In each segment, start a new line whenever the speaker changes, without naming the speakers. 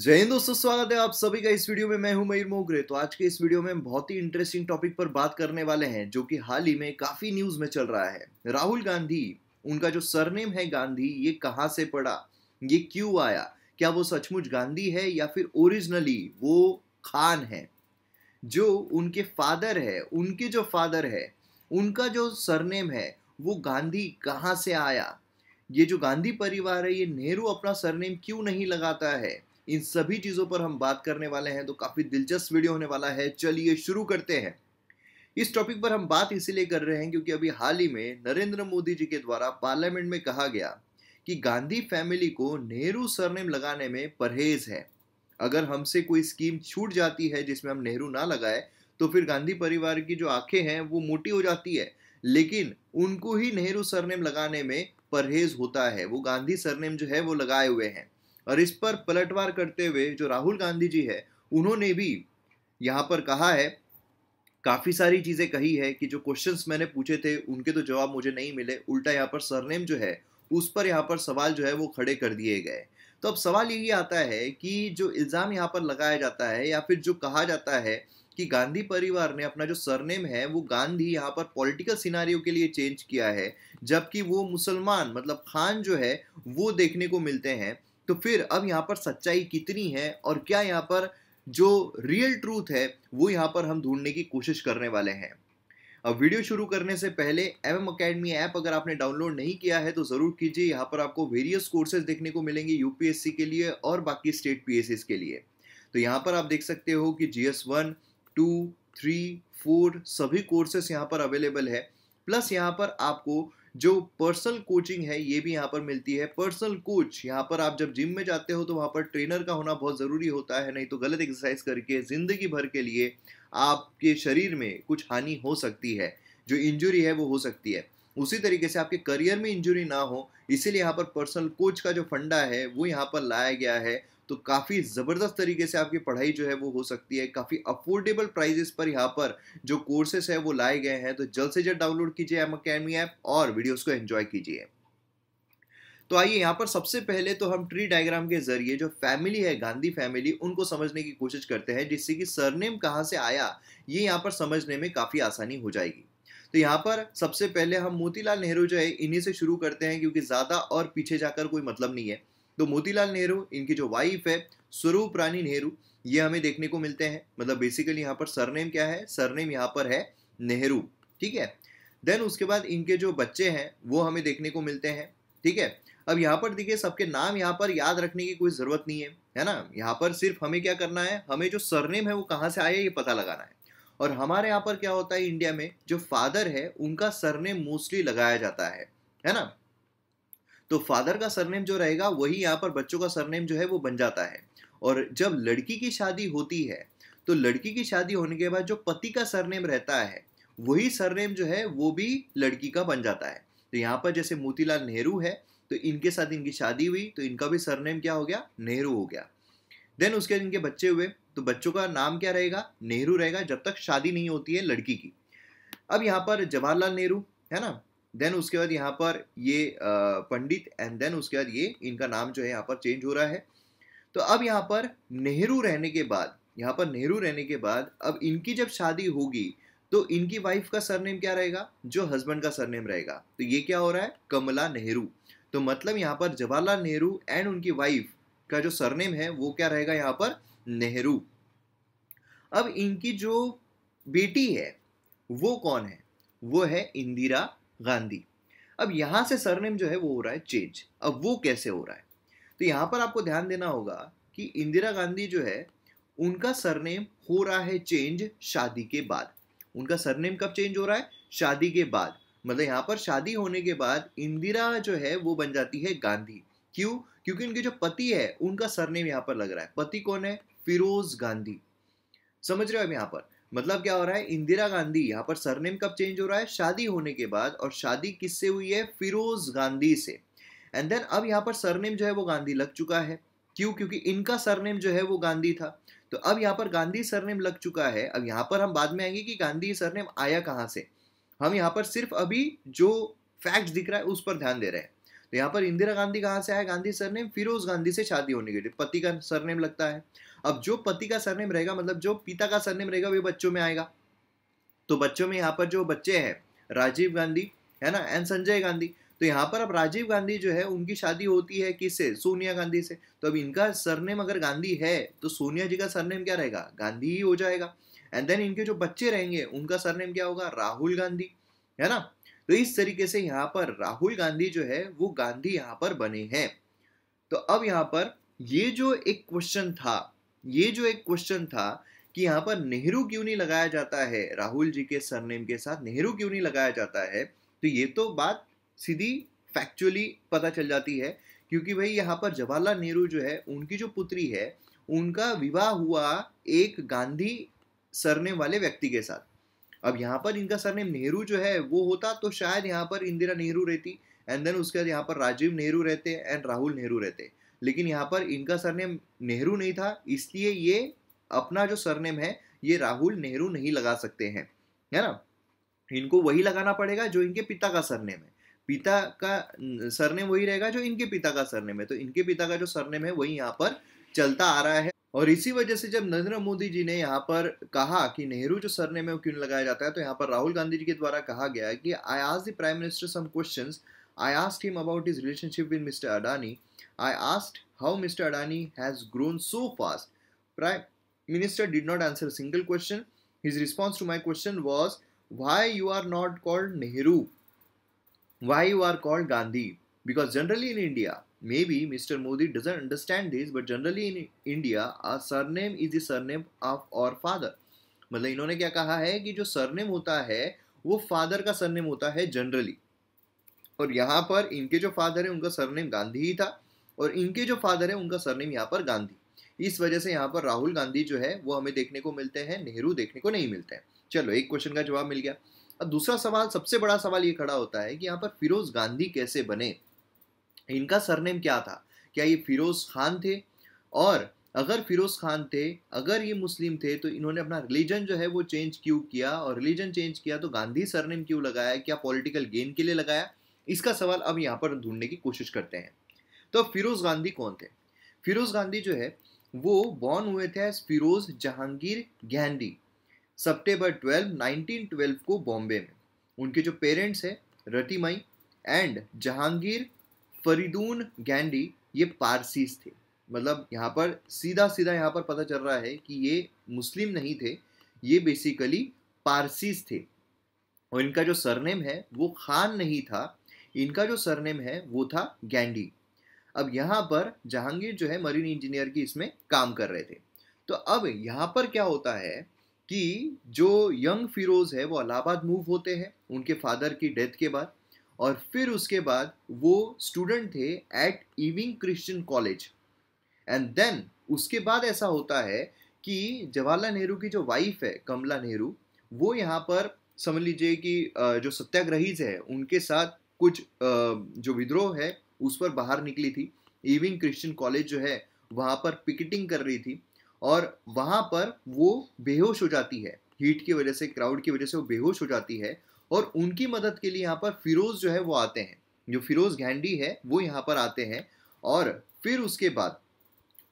जय हिंद दोस्तों स्वागत है आप सभी का इस वीडियो में मैं हूं मयूर मोगरे तो आज के इस वीडियो में हम बहुत ही इंटरेस्टिंग टॉपिक पर बात करने वाले हैं जो कि हाल ही में काफी न्यूज में चल रहा है राहुल गांधी उनका जो सरनेम है गांधी ये कहाँ से पड़ा ये क्यों आया क्या वो सचमुच गांधी है या फिर ओरिजिनली वो खान है जो उनके फादर है उनके जो फादर है उनका जो सरनेम है वो गांधी कहाँ से आया ये जो गांधी परिवार है ये नेहरू अपना सरनेम क्यों नहीं लगाता है इन सभी चीज़ों पर हम बात करने वाले हैं तो काफ़ी दिलचस्प वीडियो होने वाला है चलिए शुरू करते हैं इस टॉपिक पर हम बात इसीलिए कर रहे हैं क्योंकि अभी हाल ही में नरेंद्र मोदी जी के द्वारा पार्लियामेंट में कहा गया कि गांधी फैमिली को नेहरू सरनेम लगाने में परहेज है अगर हमसे कोई स्कीम छूट जाती है जिसमें हम नेहरू ना लगाए तो फिर गांधी परिवार की जो आंखें हैं वो मोटी हो जाती है लेकिन उनको ही नेहरू सरनेम लगाने में परहेज होता है वो गांधी सरनेम जो है वो लगाए हुए हैं और इस पर पलटवार करते हुए जो राहुल गांधी जी है उन्होंने भी यहाँ पर कहा है काफ़ी सारी चीज़ें कही है कि जो क्वेश्चंस मैंने पूछे थे उनके तो जवाब मुझे नहीं मिले उल्टा यहाँ पर सरनेम जो है उस पर यहाँ पर सवाल जो है वो खड़े कर दिए गए तो अब सवाल यही आता है कि जो इल्ज़ाम यहाँ पर लगाया जाता है या फिर जो कहा जाता है कि गांधी परिवार ने अपना जो सरनेम है वो गांधी यहाँ पर पॉलिटिकल सिनारियों के लिए चेंज किया है जबकि वो मुसलमान मतलब खान जो है वो देखने को मिलते हैं तो फिर अब यहाँ पर सच्चाई कितनी है और क्या यहाँ पर जो रियल ट्रूथ है वो यहाँ पर हम ढूंढने की कोशिश करने वाले हैं अब वीडियो शुरू करने से पहले एम एम अकेडमी ऐप अगर आपने डाउनलोड नहीं किया है तो ज़रूर कीजिए यहाँ पर आपको वेरियस कोर्सेज देखने को मिलेंगे यूपीएससी के लिए और बाकी स्टेट पी के लिए तो यहाँ पर आप देख सकते हो कि G S one two three four सभी कोर्सेस यहाँ पर अवेलेबल है प्लस यहाँ पर आपको जो पर्सनल कोचिंग है ये भी यहाँ पर मिलती है पर्सनल कोच यहाँ पर आप जब जिम में जाते हो तो वहाँ पर ट्रेनर का होना बहुत ज़रूरी होता है नहीं तो गलत एक्सरसाइज करके ज़िंदगी भर के लिए आपके शरीर में कुछ हानि हो सकती है जो इंजुरी है वो हो सकती है उसी तरीके से आपके करियर में इंजुरी ना हो इसीलिए यहाँ पर पर्सनल कोच का जो फंडा है वो यहाँ पर लाया गया है तो काफ़ी ज़बरदस्त तरीके से आपकी पढ़ाई जो है वो हो सकती है काफ़ी अफोर्डेबल प्राइजेस पर यहाँ पर जो कोर्सेस है वो लाए गए हैं तो जल्द से जल्द डाउनलोड कीजिए एम अकेडमी ऐप और वीडियोज़ को एन्जॉय कीजिए तो आइए यहाँ पर सबसे पहले तो हम ट्री डायग्राम के जरिए जो फैमिली है गांधी फैमिली उनको समझने की कोशिश करते हैं जिससे कि सरनेम कहाँ से आया ये यहाँ पर समझने में काफ़ी आसानी हो जाएगी तो यहाँ पर सबसे पहले हम मोतीलाल नेहरू जो है इन्हीं से शुरू करते हैं क्योंकि ज़्यादा और पीछे जाकर कोई मतलब नहीं है तो मोतीलाल नेहरू इनकी जो वाइफ है स्वरूप रानी नेहरू ये हमें देखने को मिलते हैं मतलब बेसिकली यहाँ पर सरनेम क्या है सरनेम यहाँ पर है नेहरू ठीक है देन उसके बाद इनके जो बच्चे हैं वो हमें देखने को मिलते हैं ठीक है अब यहाँ पर देखिए सबके नाम यहाँ पर याद रखने की कोई ज़रूरत नहीं है है ना यहाँ पर सिर्फ हमें क्या करना है हमें जो सरनेम है वो कहाँ से आया ये पता लगाना है और हमारे यहाँ पर क्या होता है इंडिया में जो फादर है उनका सरनेम मोस्टली लगाया जाता है है ना तो फादर का सरनेम जो रहेगा वही यहाँ पर बच्चों का सरनेम जो है वो बन जाता है और जब लड़की की शादी होती है तो लड़की की शादी होने के बाद जो पति का सरनेम रहता है वही सरनेम जो है वो भी लड़की का बन जाता है तो यहाँ पर जैसे मोतीलाल नेहरू है तो इनके साथ इनकी शादी हुई तो इनका भी सरनेम क्या हो गया नेहरू हो गया देन उसके बाद इनके बच्चे हुए तो बच्चों का नाम क्या रहेगा नेहरू रहेगा जब तक शादी नहीं होती है लड़की की अब यहाँ पर जवाहरलाल नेहरू है ना देन उसके बाद यहाँ पर ये पंडित एंड देन उसके बाद ये इनका नाम जो है यहाँ पर चेंज हो रहा है तो अब यहाँ पर नेहरू रहने के बाद यहाँ पर नेहरू रहने के बाद अब इनकी जब शादी होगी तो इनकी वाइफ का सरनेम क्या रहेगा जो हस्बैंड का सरनेम रहेगा तो ये क्या हो रहा है कमला नेहरू तो मतलब यहाँ पर जवाहरलाल नेहरू एंड उनकी वाइफ का जो सरनेम है वो क्या रहेगा यहाँ पर नेहरू अब इनकी जो बेटी है वो कौन है वो है इंदिरा गांधी अब यहाँ से सरनेम जो है वो हो रहा है चेंज अब वो कैसे हो रहा है तो यहाँ पर आपको ध्यान देना होगा कि इंदिरा गांधी जो है उनका सरनेम हो रहा है चेंज शादी के बाद उनका सरनेम कब चेंज हो रहा है शादी के बाद मतलब यहाँ पर शादी होने के बाद इंदिरा जो है वो बन जाती है गांधी क्यों क्योंकि उनके जो पति है उनका सरनेम यहाँ पर लग रहा है पति कौन है फिरोज गांधी समझ रहे हो अब यहाँ पर मतलब क्या हो रहा है इंदिरा गांधी यहाँ पर सरनेम कब चेंज हो रहा है शादी होने के बाद और शादी किससे हुई है फिरोज गांधी से एंड देन अब यहाँ पर सरनेम जो है वो गांधी लग चुका है क्यों क्योंकि इनका सरनेम जो है वो गांधी था तो अब यहाँ पर गांधी सरनेम लग चुका है अब यहाँ पर हम बाद में आएंगे कि गांधी सरनेम आया कहाँ से हम यहाँ पर सिर्फ अभी जो फैक्ट दिख रहा है उस पर ध्यान दे रहे हैं तो यहाँ पर इंदिरा गांधी कहाँ से आया गांधी सरनेम फिरोज गांधी से शादी होने के लिए पति का सरनेम लगता है अब जो पति का सरनेम रहेगा मतलब जो पिता का सरनेम रहेगा वे बच्चों में आएगा तो बच्चों में यहाँ पर जो बच्चे हैं राजीव गांधी है ना एंड संजय गांधी तो यहाँ पर अब राजीव गांधी जो है उनकी शादी होती है किससे सोनिया गांधी से तो अब इनका सरनेम अगर गांधी है तो सोनिया जी का सरनेम क्या रहेगा गांधी ही हो जाएगा एंड देन इनके जो बच्चे रहेंगे उनका सरनेम क्या होगा राहुल गांधी है ना तो इस तरीके से यहाँ पर राहुल गांधी जो है वो गांधी यहाँ पर बने हैं तो अब यहाँ पर ये जो एक क्वेश्चन था ये जो एक क्वेश्चन था कि यहाँ पर नेहरू क्यों नहीं लगाया जाता है राहुल जी के सरनेम के साथ नेहरू क्यों नहीं लगाया जाता है तो ये तो बात सीधी फैक्चुअली पता चल जाती है क्योंकि भाई यहाँ पर जवाहरलाल नेहरू जो है उनकी जो पुत्री है उनका विवाह हुआ एक गांधी सरनेम वाले व्यक्ति के साथ अब यहाँ पर इनका सरनेम नेहरू जो है वो होता तो शायद यहाँ पर इंदिरा नेहरू रहती एंड देन उसके बाद यहाँ पर राजीव नेहरू रहते एंड राहुल नेहरू रहते लेकिन यहाँ पर इनका सरनेम नेहरू नहीं था इसलिए ये अपना जो सरनेम है ये राहुल नेहरू नहीं लगा सकते हैं है ना इनको वही लगाना पड़ेगा जो इनके पिता का सरनेम है पिता का सरनेम वही रहेगा जो इनके पिता का सरनेम है तो इनके पिता का जो सरनेम है वही यहाँ पर चलता आ रहा है और इसी वजह से जब नरेंद्र मोदी जी ने यहाँ पर कहा कि नेहरू जो सरनेम है वो क्यों लगाया जाता है तो यहाँ पर राहुल गांधी जी के द्वारा कहा गया है कि आई आज the prime minister some question I asked him about his relationship with mister Adani I asked how Mr. Adani has grown so fast. Prime Minister did not answer a single question. His response to my question was, why you are not called Nehru? Why you are called Gandhi? Because generally in India, maybe Mr. Modi doesn't understand this, but generally in India, a surname is the surname of our father. मतलब इन्होंने क्या कहा है कि जो surname होता है वो फादर का सरनेम होता है जनरली और यहाँ पर इनके जो फादर है उनका सरनेम गांधी ही था और इनके जो फादर है उनका सरनेम यहाँ पर गांधी इस वजह से यहाँ पर राहुल गांधी जो है वो हमें देखने को मिलते हैं नेहरू देखने को नहीं मिलते हैं चलो एक क्वेश्चन का जवाब मिल गया अब दूसरा सवाल सबसे बड़ा सवाल ये खड़ा होता है कि यहाँ पर फिरोज गांधी कैसे बने इनका सरनेम क्या था क्या ये फिरोज खान थे और अगर फिरोज खान थे अगर ये मुस्लिम थे तो इन्होंने अपना रिलीजन जो है वो चेंज क्यों किया और रिलीजन चेंज किया तो गांधी सरनेम क्यों लगाया क्या पॉलिटिकल गेन के लिए लगाया इसका सवाल अब यहाँ पर ढूंढने की कोशिश करते हैं तो फिरोज़ गांधी कौन थे फिरोज़ गांधी जो है वो बॉर्न हुए थे फिरोज़ जहांगीर गांधी सितंबर 12 1912 को बॉम्बे में उनके जो पेरेंट्स हैं रटीमाई एंड जहांगीर फरीदून गांधी ये पारसीस थे मतलब यहाँ पर सीधा सीधा यहाँ पर पता चल रहा है कि ये मुस्लिम नहीं थे ये बेसिकली पारसीस थे और इनका जो सरनेम है वो खान नहीं था इनका जो सरनेम है वो था गैंडी अब यहाँ पर जहांगीर जो है मरीन इंजीनियर की इसमें काम कर रहे थे तो अब यहाँ पर क्या होता है कि जो यंग फिरोज है वो अलाहाबाद मूव होते हैं उनके फादर की डेथ के बाद और फिर उसके बाद वो स्टूडेंट थे at Ewing Christian college and then उसके बाद ऐसा होता है कि जवाहरलाल नेहरू की जो वाइफ है कमला नेहरू वो यहाँ पर समझ लीजिए कि जो सत्याग्रहीज है उनके साथ कुछ जो विद्रोह है उस पर बाहर निकली थी इविंग क्रिश्चियन कॉलेज जो है वहाँ पर पिकेटिंग कर रही थी और वहाँ पर वो बेहोश हो जाती है हीट की वजह से क्राउड की वजह से वो बेहोश हो जाती है और उनकी मदद के लिए यहाँ पर फिरोज जो है वो आते हैं जो फिरोज घैंडी है वो यहाँ पर आते हैं और फिर उसके बाद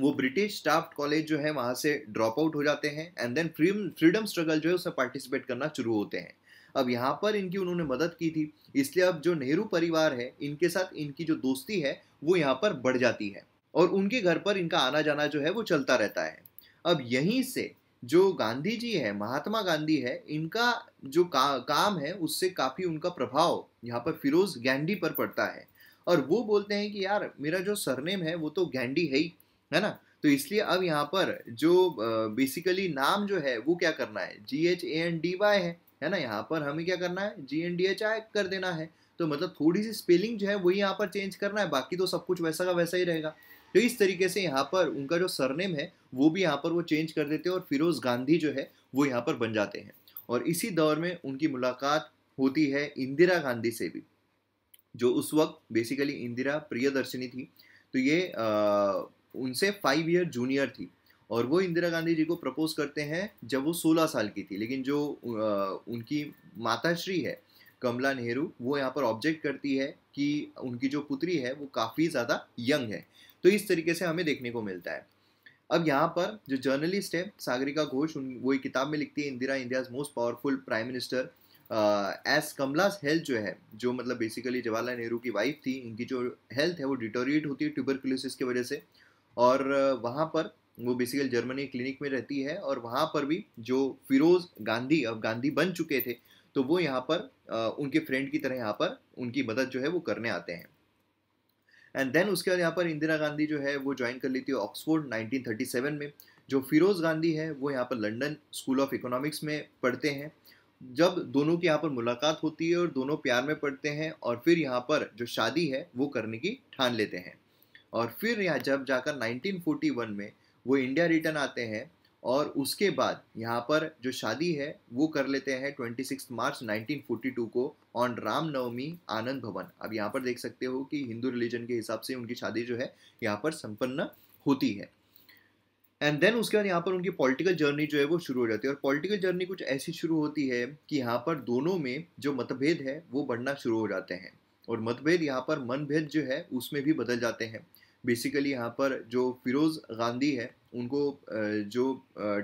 वो ब्रिटिश स्टाफ कॉलेज जो है वहाँ से ड्रॉप आउट हो जाते हैं and then freedom freedom struggle जो है उसमें पार्टिसिपेट करना शुरू होते हैं अब यहाँ पर इनकी उन्होंने मदद की थी इसलिए अब जो नेहरू परिवार है इनके साथ इनकी जो दोस्ती है वो यहाँ पर बढ़ जाती है और उनके घर पर इनका आना जाना जो है वो चलता रहता है अब यहीं से जो गांधी जी है महात्मा गांधी है इनका जो का, काम है उससे काफ़ी उनका प्रभाव यहाँ पर फिरोज़ गैंडी पर पड़ता है और वो बोलते हैं कि यार मेरा जो सरनेम है वो तो गैंडी है ही है ना तो इसलिए अब यहाँ पर जो बेसिकली नाम जो है वो क्या करना है G H A N D Y है है ना यहाँ पर हमें क्या करना है G N D H I कर देना है तो मतलब थोड़ी सी स्पेलिंग जो है वही यहाँ पर चेंज करना है बाकी तो सब कुछ वैसा का वैसा ही रहेगा तो इस तरीके से यहाँ पर उनका जो सरनेम है वो भी यहाँ पर वो चेंज कर देते हैं और फिरोज गांधी जो है वो यहाँ पर बन जाते हैं और इसी दौर में उनकी मुलाकात होती है इंदिरा गांधी से भी जो उस वक्त बेसिकली इंदिरा प्रियदर्शनी थी तो ये आ, उनसे फाइव ईयर जूनियर थी और वो इंदिरा गांधी जी को प्रपोज करते हैं जब वो 16 साल की थी लेकिन जो उनकी माताश्री है कमला नेहरू वो यहाँ पर ऑब्जेक्ट करती है कि उनकी जो पुत्री है वो काफ़ी ज़्यादा यंग है तो इस तरीके से हमें देखने को मिलता है अब यहाँ पर जो जर्नलिस्ट है सागरिका घोष उन वो एक किताब में लिखती है Indira India's most powerful prime minister as Kamala's health जो है जो मतलब बेसिकली जवाहरलाल नेहरू की वाइफ थी इनकी जो हेल्थ है वो डिटोरिएट होती है ट्यूबरकुलोसिस की वजह से और वहाँ पर वो बेसिकली जर्मनी क्लिनिक में रहती है और वहाँ पर भी जो फिरोज गांधी अब गांधी बन चुके थे तो वो यहाँ पर उनके फ्रेंड की तरह यहाँ पर उनकी मदद जो है वो करने आते हैं एंड देन उसके बाद यहाँ पर इंदिरा गांधी जो है वो ज्वाइन कर लेती है ऑक्सफोर्ड 1937 में जो फिरोज गांधी है वो यहाँ पर लंदन स्कूल ऑफ इकोनॉमिक्स में पढ़ते हैं जब दोनों की यहाँ पर मुलाकात होती है और दोनों प्यार में पढ़ते हैं और फिर यहाँ पर जो शादी है वो करने की ठान लेते हैं और फिर यहाँ जब जाकर 1941 में वो इंडिया रिटर्न आते हैं और उसके बाद यहाँ पर जो शादी है वो कर लेते हैं ट्वेंटी सिक्स मार्च 1942 को ऑन रामनवमी आनंद भवन अब यहाँ पर देख सकते हो कि हिंदू रिलीजन के हिसाब से उनकी शादी जो है यहाँ पर संपन्न होती है एंड देन उसके बाद यहाँ पर उनकी पॉलिटिकल जर्नी जो है वो शुरू हो जाती है और पॉलिटिकल जर्नी कुछ ऐसी शुरू होती है कि यहाँ पर दोनों में जो मतभेद है वो बढ़ना शुरू हो जाते हैं और मतभेद यहाँ पर मनभेद जो है उसमें भी बदल जाते हैं बेसिकली यहाँ पर जो फिरोज़ गांधी है उनको जो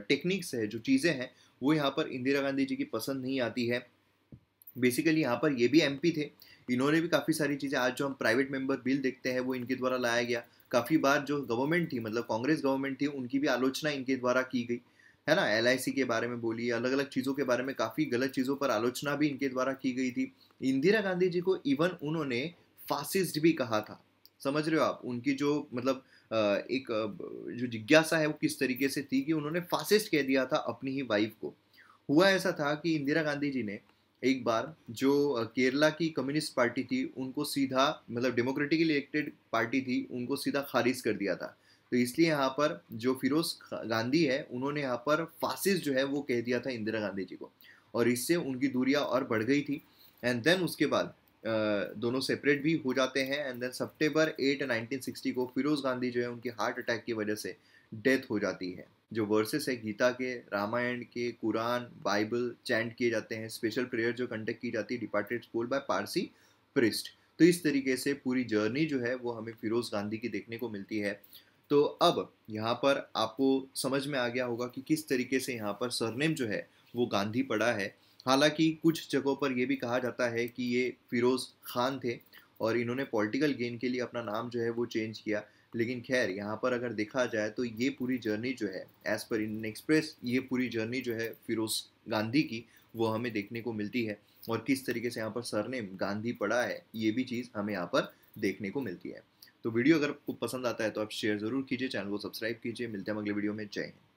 टेक्निक्स है जो चीज़ें हैं वो यहाँ पर इंदिरा गांधी जी की पसंद नहीं आती है बेसिकली यहाँ पर ये भी एम थे इन्होंने भी काफ़ी सारी चीज़ें आज जो हम प्राइवेट मेंबर बिल देखते हैं वो इनके द्वारा लाया गया काफ़ी बार जो गवर्नमेंट थी मतलब कांग्रेस गवर्नमेंट थी उनकी भी आलोचना इनके द्वारा की गई है ना एल के बारे में बोली अलग अलग चीज़ों के बारे में काफ़ी गलत चीज़ों पर आलोचना भी इनके द्वारा की गई थी इंदिरा गांधी जी को इवन उन्होंने फासिस्ट भी कहा था समझ रहे हो आप उनकी जो मतलब एक जो जिज्ञासा है वो किस तरीके से थी कि उन्होंने फासिस्ट कह दिया था अपनी ही वाइफ को हुआ ऐसा था कि इंदिरा गांधी जी ने एक बार जो केरला की कम्युनिस्ट पार्टी थी उनको सीधा मतलब डेमोक्रेटिकली इलेक्टेड पार्टी थी उनको सीधा खारिज कर दिया था तो इसलिए यहाँ पर जो फिरोज गांधी है उन्होंने यहाँ पर फासिस्ट जो है वो कह दिया था इंदिरा गांधी जी को और इससे उनकी दूरियाँ और बढ़ गई थी एंड देन उसके बाद दोनों सेपरेट भी हो जाते हैं एंड देन सितंबर 8 1960 को फिरोज गांधी जो है उनकी हार्ट अटैक की वजह से डेथ हो जाती है जो वर्सेस है गीता के रामायण के कुरान बाइबल चैंट किए जाते हैं स्पेशल प्रेयर जो कंडक्ट की जाती है departed school by Parsi priest तो इस तरीके से पूरी जर्नी जो है वो हमें फिरोज गांधी की देखने को मिलती है तो अब यहाँ पर आपको समझ में आ गया होगा कि किस तरीके से यहाँ पर सरनेम जो है वो गांधी पड़ा है हालांकि कुछ जगहों पर यह भी कहा जाता है कि ये फिरोज़ खान थे और इन्होंने पॉलिटिकल गेन के लिए अपना नाम जो है वो चेंज किया लेकिन खैर यहाँ पर अगर देखा जाए तो ये पूरी जर्नी जो है एज़ पर इंडियन एक्सप्रेस ये पूरी जर्नी जो है फिरोज़ गांधी की वो हमें देखने को मिलती है और किस तरीके से यहाँ पर सरनेम गांधी पड़ा है ये भी चीज़ हमें यहाँ पर देखने को मिलती है तो वीडियो अगर आपको पसंद आता है तो आप शेयर ज़रूर कीजिए चैनल को सब्सक्राइब कीजिए मिलते हैं अगले वीडियो में जय हिंद